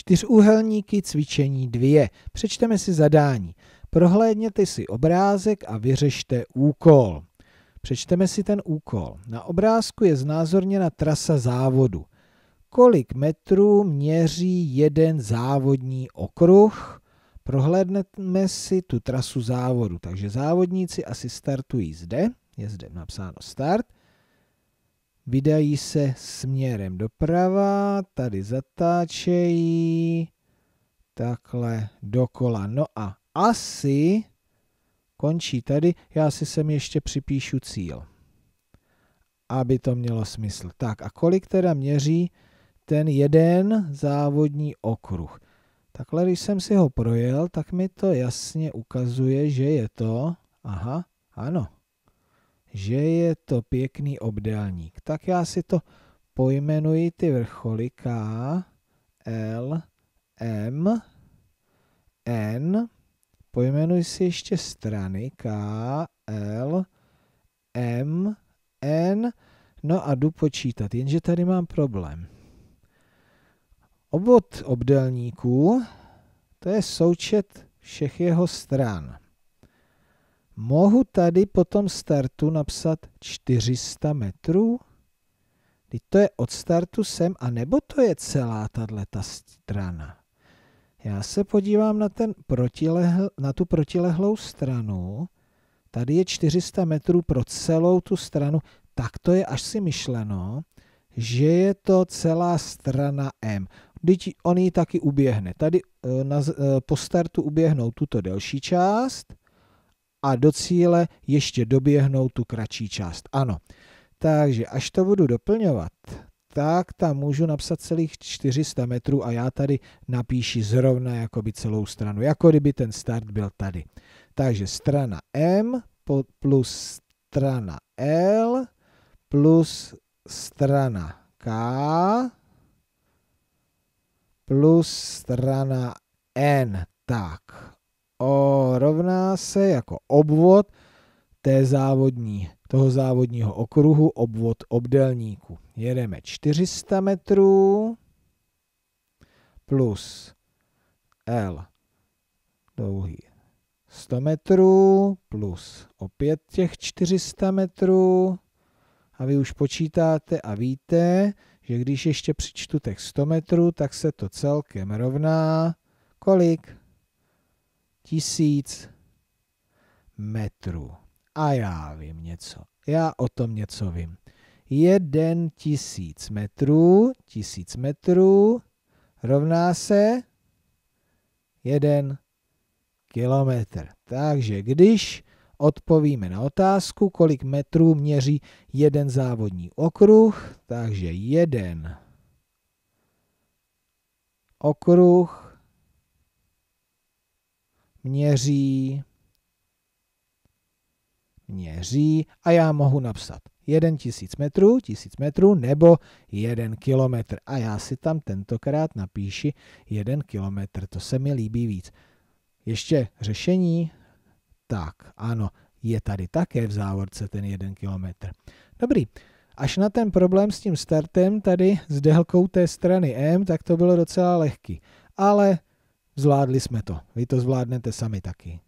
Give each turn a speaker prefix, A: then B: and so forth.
A: Čtyřúhelníky cvičení 2. Přečteme si zadání. Prohlédněte si obrázek a vyřešte úkol. Přečteme si ten úkol. Na obrázku je znázorněna trasa závodu. Kolik metrů měří jeden závodní okruh? Prohlédneme si tu trasu závodu. Takže závodníci asi startují zde. Je zde napsáno start vydají se směrem doprava, tady zatáčejí, takhle dokola. No a asi končí tady, já si sem ještě připíšu cíl, aby to mělo smysl. Tak a kolik teda měří ten jeden závodní okruh? Takhle, když jsem si ho projel, tak mi to jasně ukazuje, že je to, aha, ano, že je to pěkný obdélník. Tak já si to pojmenuji ty vrcholy K, L, M, N. Pojmenuji si ještě strany K, L, M, N. No a jdu počítat, jenže tady mám problém. Obvod obdélníků, to je součet všech jeho stran. Mohu tady po tom startu napsat 400 metrů? Teď to je od startu sem, a nebo to je celá ta strana? Já se podívám na, ten protilehl, na tu protilehlou stranu. Tady je 400 metrů pro celou tu stranu. Tak to je až si myšleno, že je to celá strana M. Teď on ji taky uběhne. Tady eh, na, eh, po startu uběhnou tuto delší část a do cíle ještě doběhnout tu kratší část. Ano, takže až to budu doplňovat, tak tam můžu napsat celých 400 metrů a já tady napíši zrovna jakoby celou stranu, jako kdyby ten start byl tady. Takže strana M plus strana L plus strana K plus strana N. Tak o, rovná se jako obvod té závodní, toho závodního okruhu, obvod obdelníku. Jedeme 400 metrů plus L dlouhý 100 metrů plus opět těch 400 metrů a vy už počítáte a víte, že když ještě přičtu těch 100 metrů, tak se to celkem rovná kolik? tisíc metrů. A já vím něco. Já o tom něco vím. Jeden tisíc metrů, tisíc metrů rovná se jeden kilometr. Takže když odpovíme na otázku, kolik metrů měří jeden závodní okruh, takže jeden okruh měří, měří a já mohu napsat 1 tisíc metrů, tisíc metrů nebo 1 kilometr. A já si tam tentokrát napíši 1 kilometr, to se mi líbí víc. Ještě řešení, tak ano, je tady také v závorce ten 1 kilometr. Dobrý, až na ten problém s tím startem tady s délkou té strany M, tak to bylo docela lehký. Ale Zvládli jsme to. Vy to zvládnete sami taky.